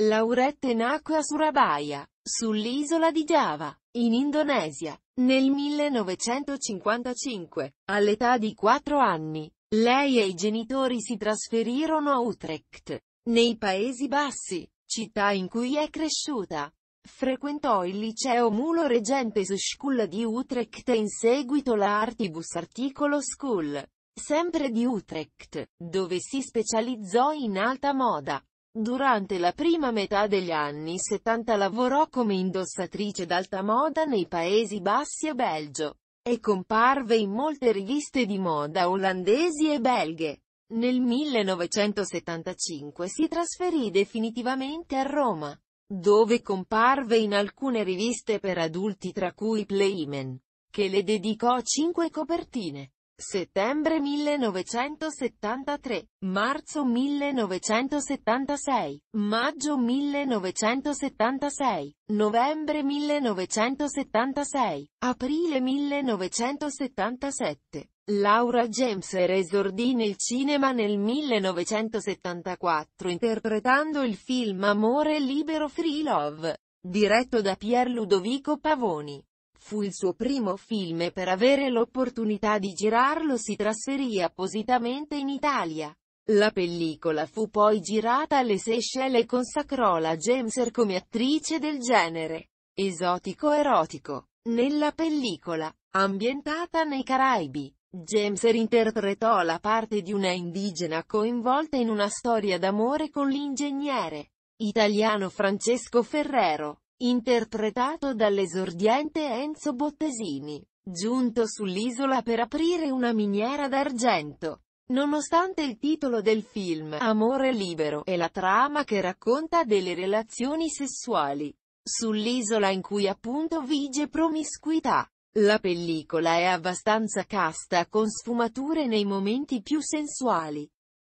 Laurette nacque a Surabaya, sull'isola di Java, in Indonesia, nel 1955, all'età di 4 anni. Lei e i genitori si trasferirono a Utrecht, nei Paesi Bassi, città in cui è cresciuta. Frequentò il liceo Mulo Regentes School di Utrecht e in seguito la Artibus Articolo School, sempre di Utrecht, dove si specializzò in alta moda. Durante la prima metà degli anni 70 lavorò come indossatrice d'alta moda nei Paesi Bassi e Belgio, e comparve in molte riviste di moda olandesi e belghe. Nel 1975 si trasferì definitivamente a Roma, dove comparve in alcune riviste per adulti tra cui Playmen, che le dedicò cinque copertine settembre 1973, marzo 1976, maggio 1976, novembre 1976, aprile 1977. Laura James resordì nel cinema nel 1974 interpretando il film Amore libero Free Love, diretto da Pier Ludovico Pavoni. Fu il suo primo film e per avere l'opportunità di girarlo si trasferì appositamente in Italia. La pellicola fu poi girata alle Seychelles e consacrò la Jameser come attrice del genere esotico-erotico. Nella pellicola, ambientata nei Caraibi, Jameser interpretò la parte di una indigena coinvolta in una storia d'amore con l'ingegnere italiano Francesco Ferrero interpretato dall'esordiente Enzo Bottesini, giunto sull'isola per aprire una miniera d'argento. Nonostante il titolo del film, Amore libero, e la trama che racconta delle relazioni sessuali, sull'isola in cui appunto vige promiscuità. La pellicola è abbastanza casta con sfumature nei momenti più sensuali,